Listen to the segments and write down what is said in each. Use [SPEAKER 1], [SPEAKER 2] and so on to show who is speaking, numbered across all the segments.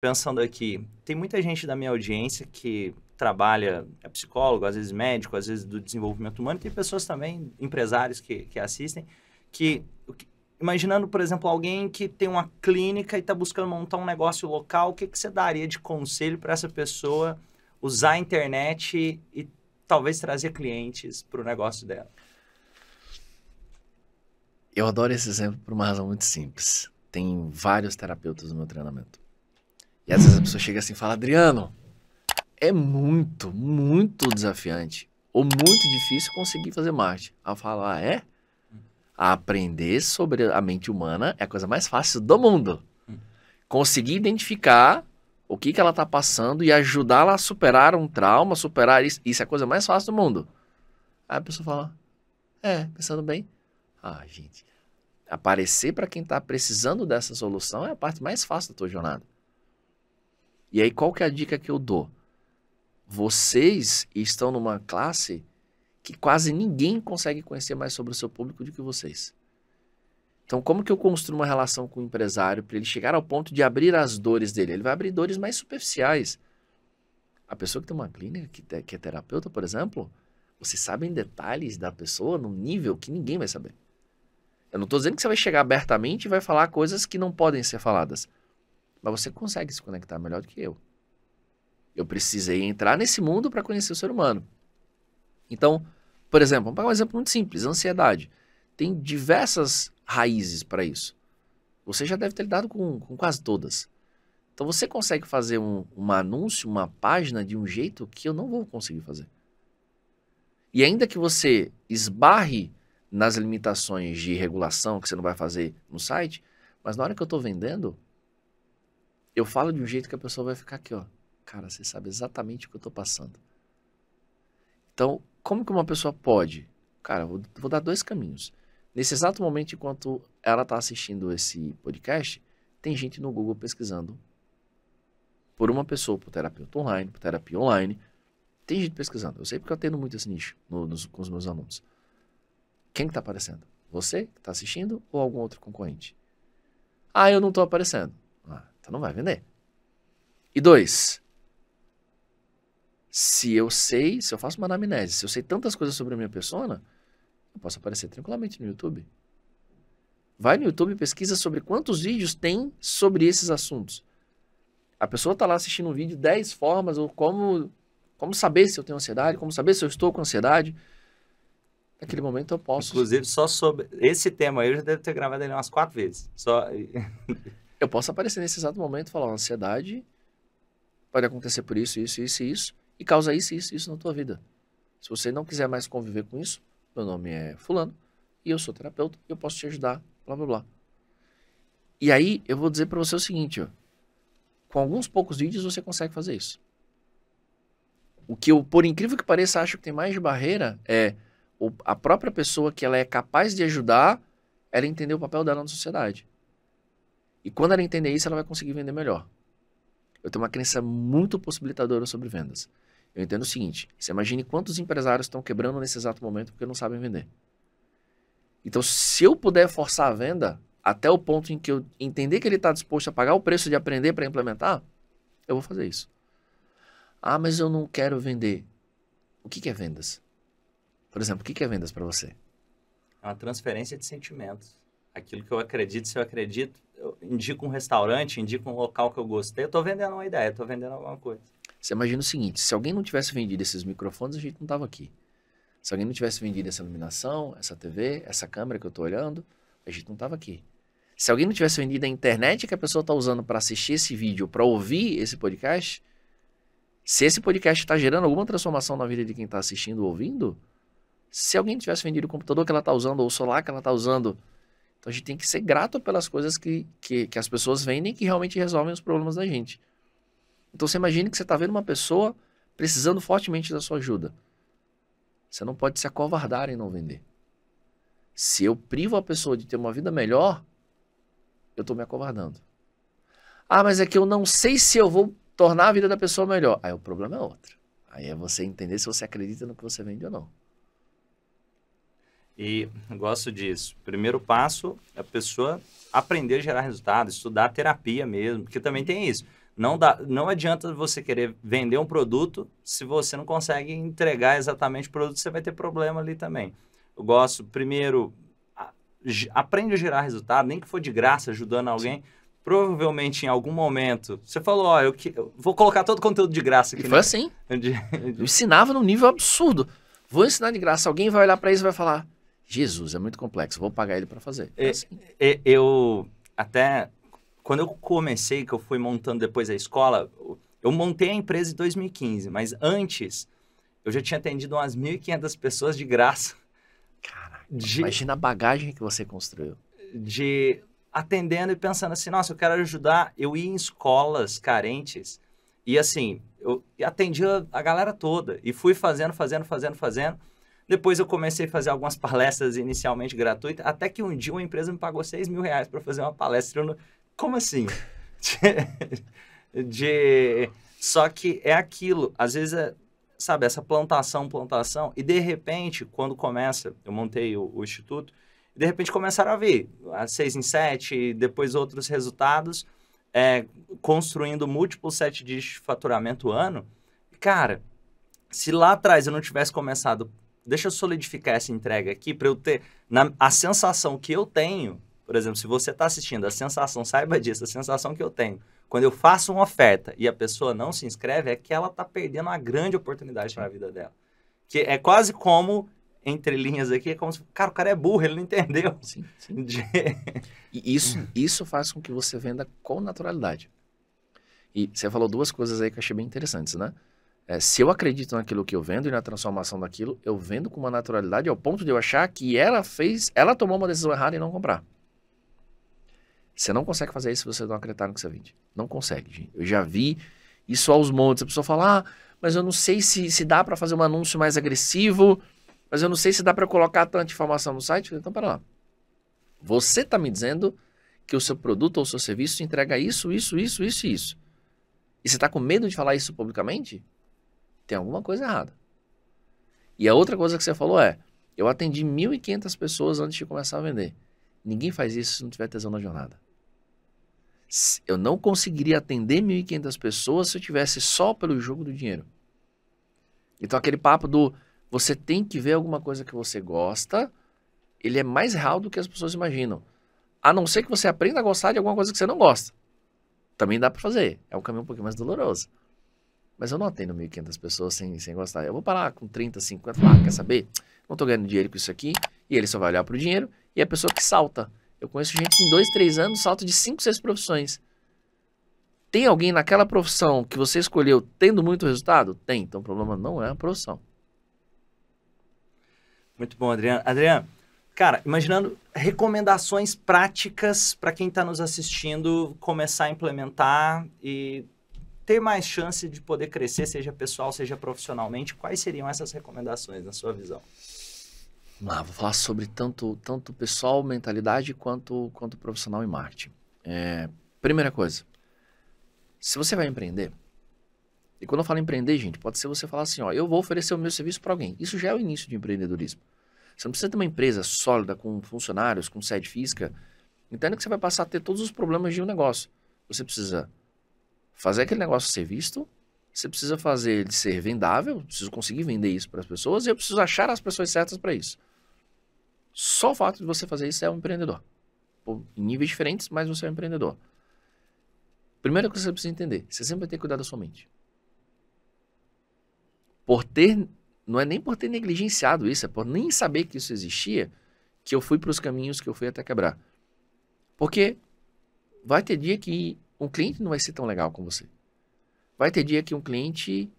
[SPEAKER 1] pensando aqui, tem muita gente da minha audiência que trabalha, é psicólogo, às vezes médico, às vezes do desenvolvimento humano, tem pessoas também, empresários que, que assistem, que, imaginando, por exemplo, alguém que tem uma clínica e está buscando montar um negócio local, o que, que você daria de conselho para essa pessoa usar a internet e talvez trazer clientes para o negócio dela?
[SPEAKER 2] Eu adoro esse exemplo por uma razão muito simples. Tem vários terapeutas no meu treinamento. E às vezes a pessoa chega assim e fala: Adriano, é muito, muito desafiante ou muito difícil conseguir fazer Marte. Ela fala: ah, é? Aprender sobre a mente humana é a coisa mais fácil do mundo. Conseguir identificar o que, que ela está passando e ajudá-la a superar um trauma, superar isso, isso é a coisa mais fácil do mundo. Aí a pessoa fala: É, pensando bem. Ah, gente, aparecer para quem está precisando dessa solução é a parte mais fácil da tua jornada. E aí, qual que é a dica que eu dou? Vocês estão numa classe que quase ninguém consegue conhecer mais sobre o seu público do que vocês. Então, como que eu construo uma relação com o empresário para ele chegar ao ponto de abrir as dores dele? Ele vai abrir dores mais superficiais. A pessoa que tem uma clínica, que, te, que é terapeuta, por exemplo, vocês sabem detalhes da pessoa num nível que ninguém vai saber. Eu não estou dizendo que você vai chegar abertamente e vai falar coisas que não podem ser faladas. Mas você consegue se conectar melhor do que eu. Eu precisei entrar nesse mundo para conhecer o ser humano. Então, por exemplo, vamos pegar um exemplo muito simples: ansiedade. Tem diversas raízes para isso. Você já deve ter lidado com, com quase todas. Então, você consegue fazer um, um anúncio, uma página de um jeito que eu não vou conseguir fazer. E ainda que você esbarre nas limitações de regulação que você não vai fazer no site, mas na hora que eu estou vendendo, eu falo de um jeito que a pessoa vai ficar aqui, ó. Cara, você sabe exatamente o que eu tô passando. Então, como que uma pessoa pode? Cara, eu vou, vou dar dois caminhos. Nesse exato momento, enquanto ela está assistindo esse podcast, tem gente no Google pesquisando por uma pessoa, por terapeuta online, por terapia online. Tem gente pesquisando. Eu sei porque eu atendo muito esse nicho no, nos, com os meus alunos. Quem está aparecendo? Você que está assistindo ou algum outro concorrente? Ah, eu não estou aparecendo. Então não vai vender. E dois, se eu sei, se eu faço uma anamnese, se eu sei tantas coisas sobre a minha persona, eu posso aparecer tranquilamente no YouTube. Vai no YouTube e pesquisa sobre quantos vídeos tem sobre esses assuntos. A pessoa está lá assistindo um vídeo 10 formas ou como como saber se eu tenho ansiedade, como saber se eu estou com ansiedade. Naquele momento eu posso.
[SPEAKER 1] Inclusive, só sobre esse tema aí, eu já devo ter gravado ele umas quatro vezes. Só. Eu posso aparecer nesse exato momento e falar: ansiedade
[SPEAKER 2] pode acontecer por isso, isso, isso e isso, e causa isso, isso, isso na tua vida. Se você não quiser mais conviver com isso, meu nome é Fulano e eu sou terapeuta e eu posso te ajudar, blá blá blá. E aí eu vou dizer para você o seguinte: ó, com alguns poucos vídeos você consegue fazer isso. O que eu, por incrível que pareça, acho que tem mais de barreira é a própria pessoa que ela é capaz de ajudar, ela entender o papel dela na sociedade. E quando ela entender isso, ela vai conseguir vender melhor. Eu tenho uma crença muito possibilitadora sobre vendas. Eu entendo o seguinte: você imagine quantos empresários estão quebrando nesse exato momento porque não sabem vender. Então, se eu puder forçar a venda até o ponto em que eu entender que ele está disposto a pagar o preço de aprender para implementar, eu vou fazer isso. Ah, mas eu não quero vender. O que, que é vendas? Por exemplo, o que, que é vendas para você?
[SPEAKER 1] É uma transferência de sentimentos aquilo que eu acredito, se eu acredito, eu indico um restaurante, indico um local que eu gostei, eu estou vendendo uma ideia, estou vendendo alguma coisa.
[SPEAKER 2] Você imagina o seguinte, se alguém não tivesse vendido esses microfones, a gente não estava aqui. Se alguém não tivesse vendido essa iluminação, essa TV, essa câmera que eu estou olhando, a gente não estava aqui. Se alguém não tivesse vendido a internet que a pessoa está usando para assistir esse vídeo, para ouvir esse podcast, se esse podcast está gerando alguma transformação na vida de quem está assistindo ou ouvindo, se alguém tivesse vendido o computador que ela está usando ou o celular que ela está usando, então a gente tem que ser grato pelas coisas que, que, que as pessoas vendem que realmente resolvem os problemas da gente. Então você imagine que você está vendo uma pessoa precisando fortemente da sua ajuda. Você não pode se acovardar em não vender. Se eu privo a pessoa de ter uma vida melhor, eu estou me acovardando. Ah, mas é que eu não sei se eu vou tornar a vida da pessoa melhor. Aí o problema é outro. Aí é você entender se você acredita no que você
[SPEAKER 1] vende ou não. E gosto disso. Primeiro passo é a pessoa aprender a gerar resultado, estudar terapia mesmo, porque também tem isso. Não, dá, não adianta você querer vender um produto se você não consegue entregar exatamente o produto, você vai ter problema ali também. Eu gosto, primeiro, a, aprende a gerar resultado, nem que for de graça, ajudando alguém. Provavelmente em algum momento você falou: Ó, oh, eu, eu vou colocar todo o conteúdo de graça aqui. E foi né? assim. Eu ensinava num nível absurdo.
[SPEAKER 2] Vou ensinar de graça. Alguém vai olhar para isso e vai falar: Jesus, é muito complexo, vou pagar ele para fazer.
[SPEAKER 1] É, assim. é, Eu até, quando eu comecei, que eu fui montando depois a escola, eu montei a empresa em 2015, mas antes eu já tinha atendido umas 1.500 pessoas de graça. Caraca, de, imagina a bagagem que você construiu. De atendendo e pensando assim, nossa, eu quero ajudar. Eu ia em escolas carentes e assim, eu atendia a galera toda e fui fazendo, fazendo, fazendo, fazendo. Depois eu comecei a fazer algumas palestras inicialmente gratuitas, até que um dia uma empresa me pagou 6 mil reais para fazer uma palestra. No... Como assim? de... de... Só que é aquilo, às vezes, é, sabe, essa plantação, plantação, e de repente, quando começa, eu montei o, o instituto, de repente começaram a vir a seis em sete, depois outros resultados, é, construindo múltiplos sete dígitos de faturamento ano. Cara, se lá atrás eu não tivesse começado deixa eu solidificar essa entrega aqui para eu ter na, a sensação que eu tenho, por exemplo, se você está assistindo, a sensação, saiba disso, a sensação que eu tenho quando eu faço uma oferta e a pessoa não se inscreve, é que ela está perdendo uma grande oportunidade para a vida dela. Que é quase como, entre linhas aqui, é como se, cara, o cara é burro, ele não entendeu. Sim, sim. De... E isso, isso faz com que você venda com naturalidade.
[SPEAKER 2] E você falou duas coisas aí que eu achei bem interessantes, né? É, se eu acredito naquilo que eu vendo e na transformação daquilo, eu vendo com uma naturalidade ao ponto de eu achar que ela fez, ela tomou uma decisão errada e não comprar. Você não consegue fazer isso se você não acreditar no que você vende. Não consegue, gente. Eu já vi isso aos montes. A pessoa fala, ah, mas eu não sei se, se dá para fazer um anúncio mais agressivo, mas eu não sei se dá para colocar tanta informação no site. Então, pera lá. Você está me dizendo que o seu produto ou o seu serviço entrega isso, isso, isso, isso e isso. E você está com medo de falar isso publicamente? tem alguma coisa errada. E a outra coisa que você falou é, eu atendi 1.500 pessoas antes de começar a vender. Ninguém faz isso se não tiver tesão na jornada. Eu não conseguiria atender 1.500 pessoas se eu tivesse só pelo jogo do dinheiro. Então aquele papo do você tem que ver alguma coisa que você gosta, ele é mais real do que as pessoas imaginam. A não ser que você aprenda a gostar de alguma coisa que você não gosta. Também dá para fazer. É um caminho um pouquinho mais doloroso. Mas eu não atendo 1.500 pessoas sem, sem gostar. Eu vou parar com 30, 50, ah, quer saber? Não tô ganhando dinheiro com isso aqui. E ele só vai olhar pro dinheiro. E é a pessoa que salta. Eu conheço gente que em dois, três anos salta de cinco, seis profissões. Tem alguém naquela profissão que você escolheu tendo muito resultado? Tem. Então o problema não é a profissão.
[SPEAKER 1] Muito bom, Adriano. Adriano, cara, imaginando recomendações práticas para quem está nos assistindo começar a implementar e ter mais chance de poder crescer, seja pessoal, seja profissionalmente? Quais seriam essas recomendações na sua visão?
[SPEAKER 2] vou falar sobre tanto, tanto pessoal, mentalidade, quanto, quanto profissional e marketing. É, primeira coisa, se você vai empreender, e quando eu falo empreender, gente, pode ser você falar assim, ó, eu vou oferecer o meu serviço para alguém. Isso já é o início de empreendedorismo. Você não precisa ter uma empresa sólida, com funcionários, com sede física. Entenda que você vai passar a ter todos os problemas de um negócio. Você precisa fazer aquele negócio ser visto, você precisa fazer ele ser vendável, preciso conseguir vender isso para as pessoas e eu preciso achar as pessoas certas para isso. Só o fato de você fazer isso é um empreendedor. em níveis diferentes, mas você é um empreendedor. Primeira coisa que você precisa entender, você sempre vai ter que cuidar da sua mente. Por ter, não é nem por ter negligenciado isso, é por nem saber que isso existia, que eu fui para os caminhos que eu fui até quebrar. Porque vai ter dia que um cliente não vai ser tão legal com você. Vai ter dia que um cliente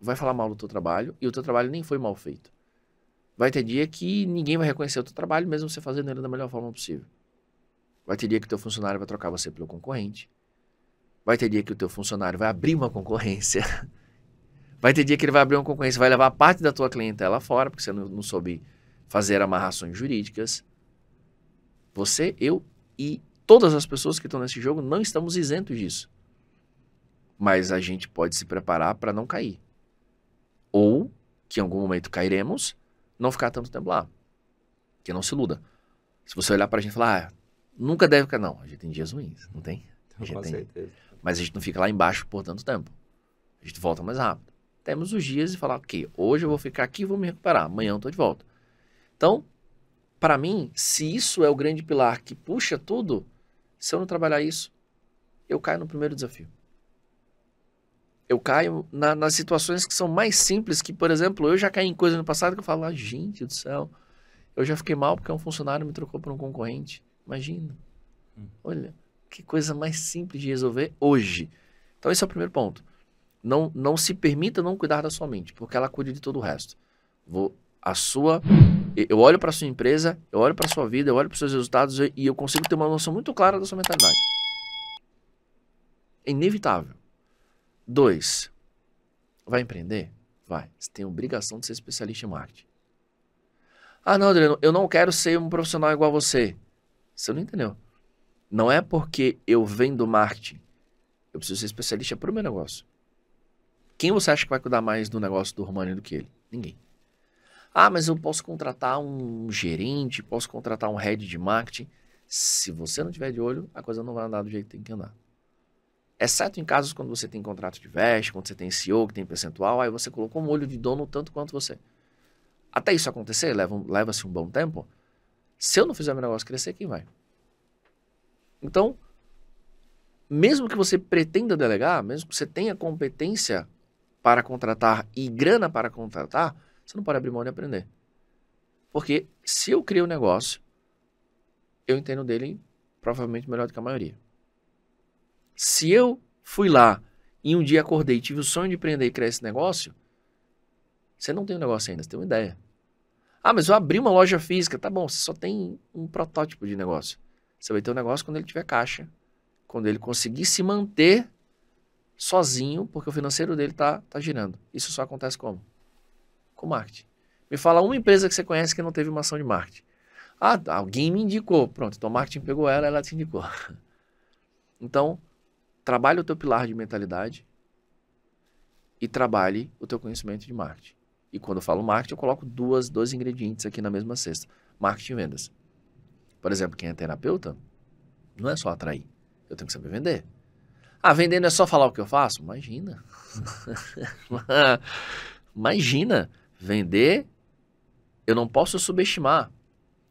[SPEAKER 2] vai falar mal do teu trabalho e o teu trabalho nem foi mal feito. Vai ter dia que ninguém vai reconhecer o teu trabalho, mesmo você fazendo ele da melhor forma possível. Vai ter dia que o teu funcionário vai trocar você pelo concorrente. Vai ter dia que o teu funcionário vai abrir uma concorrência. Vai ter dia que ele vai abrir uma concorrência, vai levar parte da tua clientela fora, porque você não, não soube fazer amarrações jurídicas. Você, eu e todas as pessoas que estão nesse jogo, não estamos isentos disso. Mas a gente pode se preparar para não cair. Ou que em algum momento cairemos, não ficar tanto tempo lá. Que não se iluda. Se você olhar para a gente e falar, ah, nunca deve ficar. Não, a gente tem dias ruins, não tem? A gente tem. Mas a gente não fica lá embaixo por tanto tempo. A gente volta mais rápido. Temos os dias e falar, ok, hoje eu vou ficar aqui e vou me recuperar. Amanhã eu estou de volta. Então, para mim, se isso é o grande pilar que puxa tudo, se eu não trabalhar isso, eu caio no primeiro desafio. Eu caio na, nas situações que são mais simples, que, por exemplo, eu já caí em coisa no passado que eu falo, ah, gente do céu, eu já fiquei mal porque um funcionário me trocou por um concorrente. Imagina. Hum. Olha, que coisa mais simples de resolver hoje. Então, esse é o primeiro ponto. Não, não se permita não cuidar da sua mente, porque ela cuida de todo o resto. Vou, a sua eu olho para sua empresa, eu olho para sua vida, eu olho para seus resultados e eu consigo ter uma noção muito clara da sua mentalidade. É inevitável. Dois, vai empreender? Vai. Você tem obrigação de ser especialista em marketing. Ah, não, Adriano, eu não quero ser um profissional igual a você. Você não entendeu. Não é porque eu vendo marketing. Eu preciso ser especialista para o meu negócio. Quem você acha que vai cuidar mais do negócio do Romani do que ele? Ninguém. Ah, mas eu posso contratar um gerente, posso contratar um head de marketing. Se você não tiver de olho, a coisa não vai andar do jeito que tem que andar. Exceto em casos quando você tem contrato de veste, quando você tem CEO, que tem percentual, aí você colocou um olho de dono tanto quanto você. Até isso acontecer, leva-se um bom tempo. Se eu não fizer meu negócio crescer, quem vai? Então, mesmo que você pretenda delegar, mesmo que você tenha competência para contratar e grana para contratar, você não pode abrir mão de aprender. Porque se eu crio um negócio, eu entendo dele provavelmente melhor do que a maioria. Se eu fui lá e um dia acordei, tive o sonho de empreender e criar esse negócio, você não tem um negócio ainda, você tem uma ideia. Ah, mas eu abri uma loja física. Tá bom, você só tem um protótipo de negócio. Você vai ter um negócio quando ele tiver caixa, quando ele conseguir se manter sozinho, porque o financeiro dele tá, tá girando. Isso só acontece como? com marketing. Me fala uma empresa que você conhece que não teve uma ação de marketing. Ah, alguém me indicou. Pronto, então marketing pegou ela, ela te indicou. Então, trabalhe o teu pilar de mentalidade e trabalhe o teu conhecimento de marketing. E quando eu falo marketing, eu coloco duas, dois ingredientes aqui na mesma cesta. Marketing e vendas. Por exemplo, quem é terapeuta, não é só atrair. Eu tenho que saber vender. Ah, vender não é só falar o que eu faço? Imagina. Imagina. Vender, eu não posso subestimar.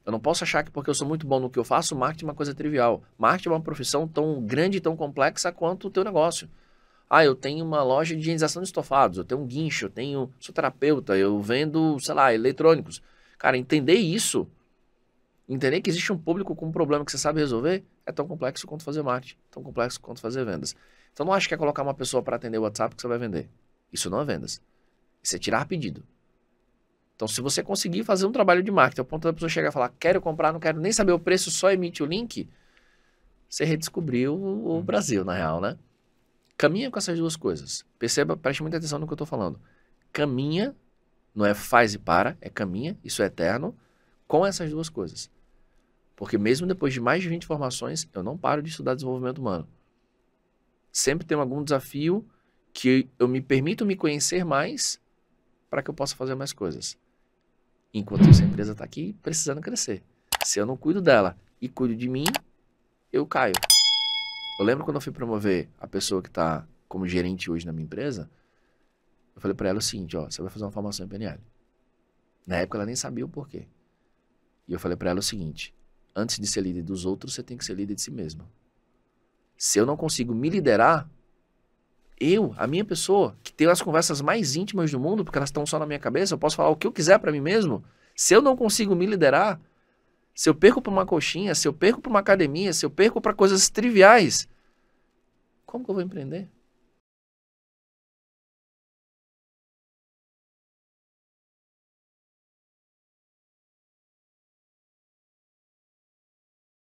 [SPEAKER 2] Eu não posso achar que porque eu sou muito bom no que eu faço, marketing é uma coisa trivial. Marketing é uma profissão tão grande e tão complexa quanto o teu negócio. Ah, eu tenho uma loja de higienização de estofados, eu tenho um guincho, eu tenho, sou terapeuta, eu vendo, sei lá, eletrônicos. Cara, entender isso, entender que existe um público com um problema que você sabe resolver, é tão complexo quanto fazer marketing, tão complexo quanto fazer vendas. Então não acho que é colocar uma pessoa para atender o WhatsApp que você vai vender. Isso não é vendas. Isso é tirar pedido. Então, se você conseguir fazer um trabalho de marketing, ao ponto da pessoa chegar e falar, quero comprar, não quero nem saber o preço, só emite o link, você redescobriu o uhum. Brasil, na real, né? Caminha com essas duas coisas. Perceba, preste muita atenção no que eu estou falando. Caminha, não é faz e para, é caminha, isso é eterno, com essas duas coisas. Porque mesmo depois de mais de 20 formações, eu não paro de estudar desenvolvimento humano. Sempre tem algum desafio que eu me permito me conhecer mais para que eu possa fazer mais coisas. Enquanto essa empresa está aqui precisando crescer. Se eu não cuido dela e cuido de mim, eu caio. Eu lembro quando eu fui promover a pessoa que está como gerente hoje na minha empresa, eu falei para ela o seguinte, ó, você vai fazer uma formação em PNL. Na época ela nem sabia o porquê. E eu falei para ela o seguinte: antes de ser líder dos outros, você tem que ser líder de si mesmo. Se eu não consigo me liderar, eu, a minha pessoa, que tenho as conversas mais íntimas do mundo, porque elas estão só na minha cabeça, eu posso falar o que eu quiser para mim mesmo. Se eu não consigo me liderar, se eu perco para uma coxinha, se eu perco para uma academia, se eu perco para coisas triviais, como que eu vou empreender?